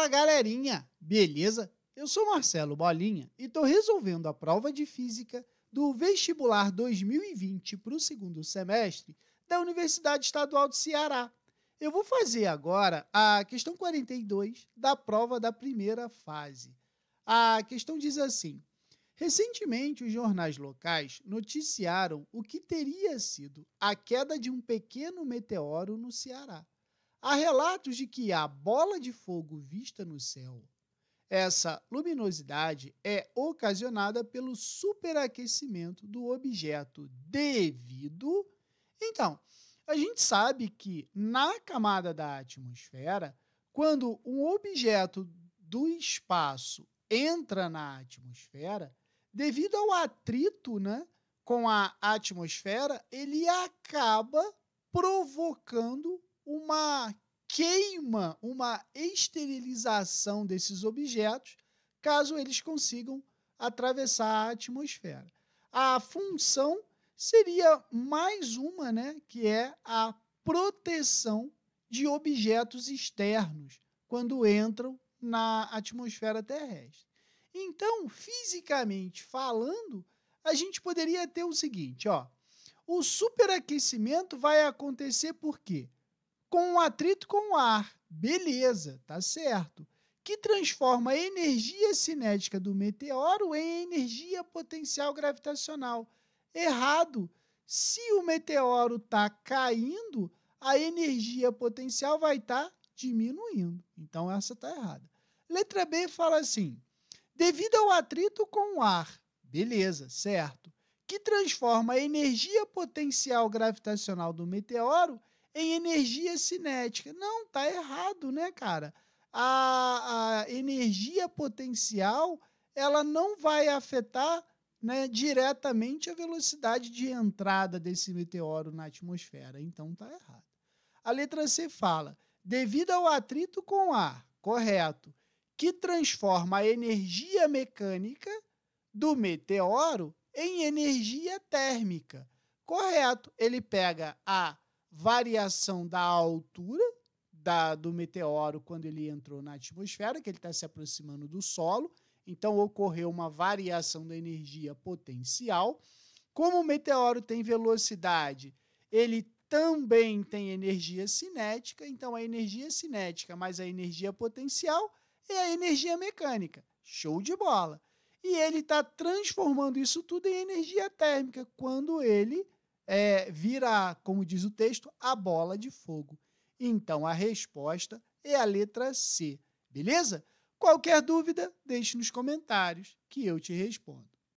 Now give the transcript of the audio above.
Fala galerinha, beleza? Eu sou Marcelo Bolinha e estou resolvendo a prova de física do vestibular 2020 para o segundo semestre da Universidade Estadual do Ceará. Eu vou fazer agora a questão 42 da prova da primeira fase. A questão diz assim: Recentemente, os jornais locais noticiaram o que teria sido a queda de um pequeno meteoro no Ceará. Há relatos de que a bola de fogo vista no céu, essa luminosidade é ocasionada pelo superaquecimento do objeto devido. Então, a gente sabe que na camada da atmosfera, quando um objeto do espaço entra na atmosfera, devido ao atrito né, com a atmosfera, ele acaba provocando uma queima, uma esterilização desses objetos, caso eles consigam atravessar a atmosfera. A função seria mais uma, né, que é a proteção de objetos externos quando entram na atmosfera terrestre. Então, fisicamente falando, a gente poderia ter o seguinte, ó. O superaquecimento vai acontecer por quê? com um atrito com o ar. Beleza, tá certo. Que transforma a energia cinética do meteoro em energia potencial gravitacional. Errado. Se o meteoro está caindo, a energia potencial vai estar tá diminuindo. Então essa está errada. Letra B fala assim: devido ao atrito com o ar. Beleza, certo. Que transforma a energia potencial gravitacional do meteoro em energia cinética. Não, tá errado, né, cara? A, a energia potencial ela não vai afetar né, diretamente a velocidade de entrada desse meteoro na atmosfera. Então tá errado. A letra C fala: devido ao atrito com ar, correto, que transforma a energia mecânica do meteoro em energia térmica. Correto, ele pega a variação da altura da, do meteoro quando ele entrou na atmosfera, que ele está se aproximando do solo. Então ocorreu uma variação da energia potencial. Como o meteoro tem velocidade, ele também tem energia cinética, então a energia cinética mais a energia potencial é a energia mecânica. Show de bola! E ele está transformando isso tudo em energia térmica quando ele é, como diz o texto, a bola de fogo. Então a resposta é a letra C. Beleza? Qualquer dúvida, deixe nos comentários que eu te respondo.